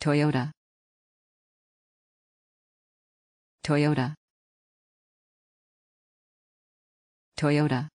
Toyota Toyota Toyota